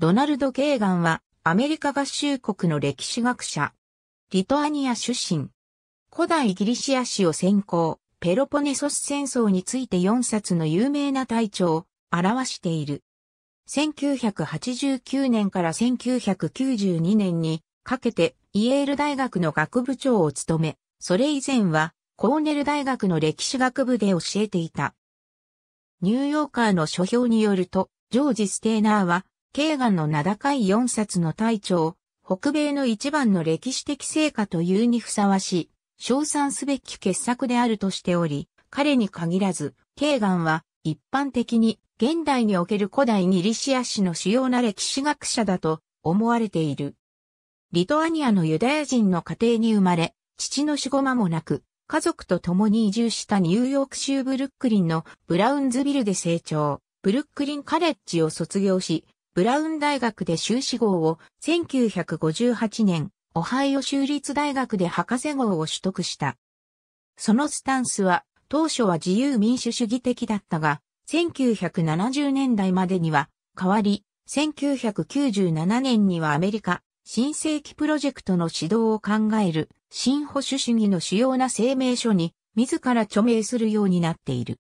ドナルド・ケーガンは、アメリカ合衆国の歴史学者。リトアニア出身。古代ギリシア史を専攻、ペロポネソス戦争について4冊の有名な隊長を表している。1989年から1992年にかけてイエール大学の学部長を務め、それ以前はコーネル大学の歴史学部で教えていた。ニューヨーカーの書評によると、ジョージ・ステーナーは慶ンの名高い四冊の大長、北米の一番の歴史的成果というにふさわし、称賛すべき傑作であるとしており、彼に限らず、慶ンは一般的に現代における古代ギリシア史の主要な歴史学者だと思われている。リトアニアのユダヤ人の家庭に生まれ、父の死後間もなく、家族と共に移住したニューヨーク州ブルックリンのブラウンズビルで成長、ブルックリンカレッジを卒業し、ブラウン大学で修士号を、1958年、オハイオ州立大学で博士号を取得した。そのスタンスは、当初は自由民主主義的だったが、1970年代までには、変わり、1997年にはアメリカ、新世紀プロジェクトの指導を考える、新保守主義の主要な声明書に、自ら著名するようになっている。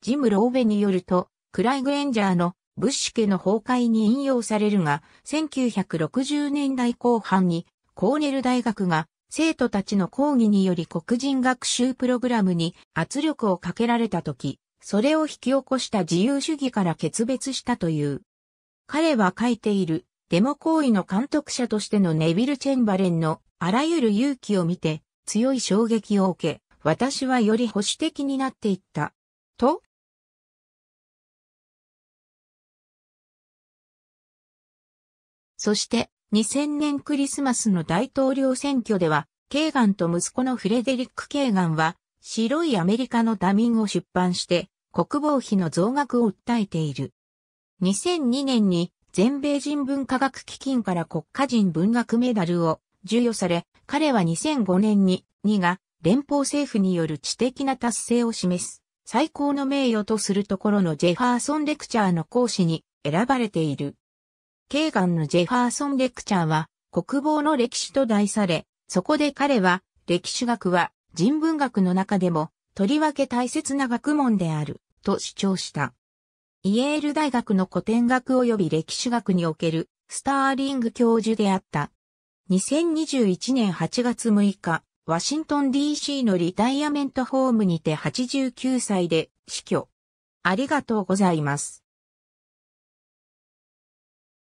ジム・ローベによると、クライグ・エンジャーのブッシュ家の崩壊に引用されるが、1960年代後半にコーネル大学が生徒たちの講義により黒人学習プログラムに圧力をかけられた時、それを引き起こした自由主義から決別したという。彼は書いている、デモ行為の監督者としてのネビル・チェンバレンのあらゆる勇気を見て強い衝撃を受け、私はより保守的になっていった。とそして、2000年クリスマスの大統領選挙では、ケーガンと息子のフレデリック・ケーガンは、白いアメリカのダミンを出版して、国防費の増額を訴えている。2002年に全米人文科学基金から国家人文学メダルを授与され、彼は2005年に2が連邦政府による知的な達成を示す最高の名誉とするところのジェファーソンレクチャーの講師に選ばれている。ケーガンのジェファーソンレクチャーは国防の歴史と題され、そこで彼は歴史学は人文学の中でもとりわけ大切な学問であると主張した。イエール大学の古典学及び歴史学におけるスターリング教授であった。2021年8月6日、ワシントン DC のリタイアメントホームにて89歳で死去。ありがとうございます。